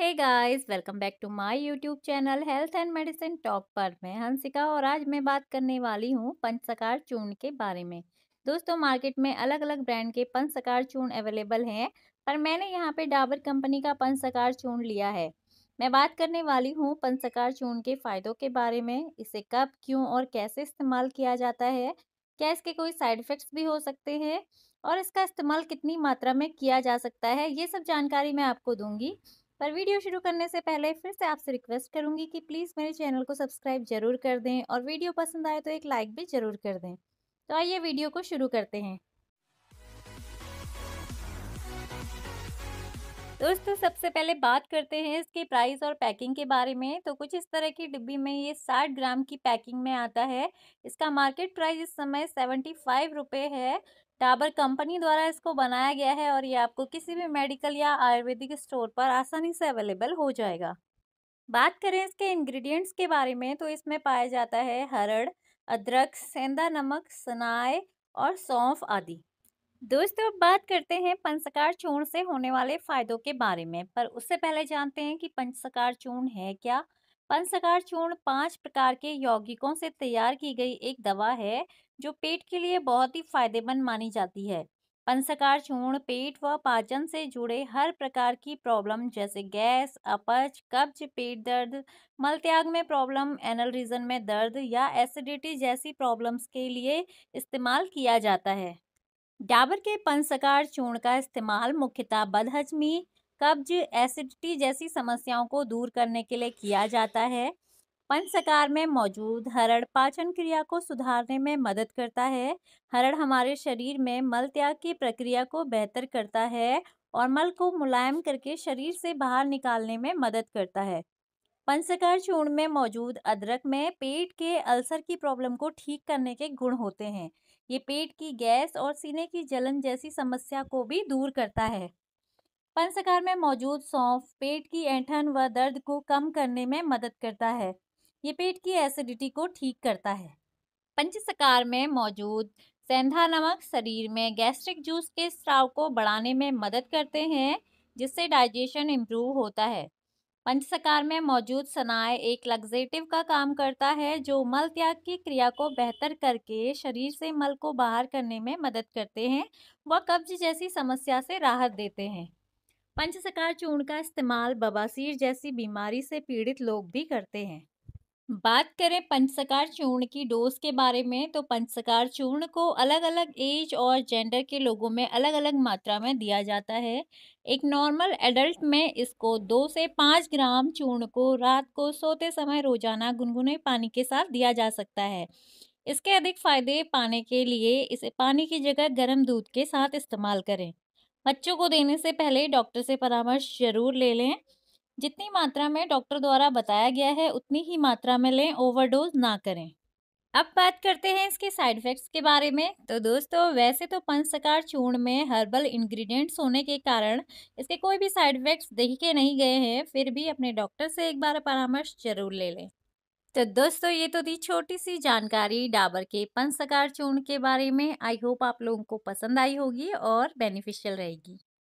hey guys welcome back to my YouTube channel health and medicine talk पर मैं हंसिका और आज मैं बात करने वाली हूँ पंचसकार चूर्ण के बारे में दोस्तों मार्केट में अलग अलग ब्रांड के पंचसकार चूर्ण अवेलेबल हैं पर मैंने यहाँ पे डाबर कंपनी का पंचसकार चूर्ण लिया है मैं बात करने वाली हूँ पंचसकार चूर्ण के फ़ायदों के बारे में इसे कब क्यों और कैसे इस्तेमाल किया जाता है क्या इसके कोई साइड इफ़ेक्ट्स भी हो सकते हैं और इसका इस्तेमाल कितनी मात्रा में किया जा सकता है ये सब जानकारी मैं आपको दूंगी पर वीडियो शुरू करने से पहले फिर से आपसे रिक्वेस्ट करूंगी कि प्लीज़ मेरे चैनल को सब्सक्राइब जरूर कर दें और वीडियो पसंद आए तो एक लाइक भी ज़रूर कर दें तो आइए वीडियो को शुरू करते हैं दोस्तों सबसे पहले बात करते हैं इसके प्राइस और पैकिंग के बारे में तो कुछ इस तरह की डिब्बी में ये साठ ग्राम की पैकिंग में आता है इसका मार्केट प्राइस इस समय सेवेंटी फाइव रुपये है डाबर कंपनी द्वारा इसको बनाया गया है और ये आपको किसी भी मेडिकल या आयुर्वेदिक स्टोर पर आसानी से अवेलेबल हो जाएगा बात करें इसके इंग्रेडिएंट्स के बारे में तो इसमें पाया जाता है हरड़ अदरक सेंधा नमक सनाए और सौंफ आदि दोस्तों अब बात करते हैं पंचकार चूर्ण से होने वाले फायदों के बारे में पर उससे पहले जानते हैं कि पंचकार चूर्ण है क्या पंचकार चूर्ण पांच प्रकार के यौगिकों से तैयार की गई एक दवा है जो पेट के लिए बहुत ही फायदेमंद मानी जाती है पंचकार चूर्ण पेट व पाचन से जुड़े हर प्रकार की प्रॉब्लम जैसे गैस अपच कब्ज पेट दर्द मलत्याग में प्रॉब्लम एनल रीजन में दर्द या एसिडिटी जैसी प्रॉब्लम्स के लिए इस्तेमाल किया जाता है डाबर के पंचकार चूर्ण का इस्तेमाल मुख्यतः बदहजमी कब्ज एसिडिटी जैसी समस्याओं को दूर करने के लिए किया जाता है पंचसकार में मौजूद हरड़ पाचन क्रिया को सुधारने में मदद करता है हरड़ हमारे शरीर में मल त्याग की प्रक्रिया को बेहतर करता है और मल को मुलायम करके शरीर से बाहर निकालने में मदद करता है पंचसकार चूर्ण में मौजूद अदरक में पेट के अल्सर की प्रॉब्लम को ठीक करने के गुण होते हैं ये पेट की गैस और सीने की जलन जैसी समस्या को भी दूर करता है पंचकार में मौजूद सौंफ पेट की ऐंठन व दर्द को कम करने में मदद करता है ये पेट की एसिडिटी को ठीक करता है पंचसकार में मौजूद सेंधा नमक शरीर में गैस्ट्रिक जूस के स्राव को बढ़ाने में मदद करते हैं जिससे डाइजेशन इम्प्रूव होता है पंचसकार में मौजूद सनाय एक लग्जेटिव का काम करता है जो मल त्याग की क्रिया को बेहतर करके शरीर से मल को बाहर करने में मदद करते हैं व कब्ज जैसी समस्या से राहत देते हैं पंचसकार चूर्ण का इस्तेमाल बवासीर जैसी बीमारी से पीड़ित लोग भी करते हैं बात करें पंचसकार चूर्ण की डोज के बारे में तो पंचसकार चूर्ण को अलग अलग एज और जेंडर के लोगों में अलग अलग मात्रा में दिया जाता है एक नॉर्मल एडल्ट में इसको दो से पाँच ग्राम चूर्ण को रात को सोते समय रोजाना गुनगुने पानी के साथ दिया जा सकता है इसके अधिक फायदे पाने के लिए इसे पानी की जगह गर्म दूध के साथ इस्तेमाल करें बच्चों को देने से पहले डॉक्टर से परामर्श जरूर ले लें जितनी मात्रा में डॉक्टर द्वारा बताया गया है उतनी ही मात्रा में लें ओवरडोज ना करें अब बात करते हैं इसके साइड इफ़ेक्ट्स के बारे में तो दोस्तों वैसे तो पंचसकार चूर्ण में हर्बल इंग्रेडिएंट्स होने के कारण इसके कोई भी साइड इफ़ेक्ट्स देखे नहीं गए हैं फिर भी अपने डॉक्टर से एक बार परामर्श जरूर ले लें तो दोस्तों ये तो थी छोटी सी जानकारी डाबर के पंचकार चूर्ण के बारे में आई होप आप लोगों को पसंद आई होगी और बेनिफिशियल रहेगी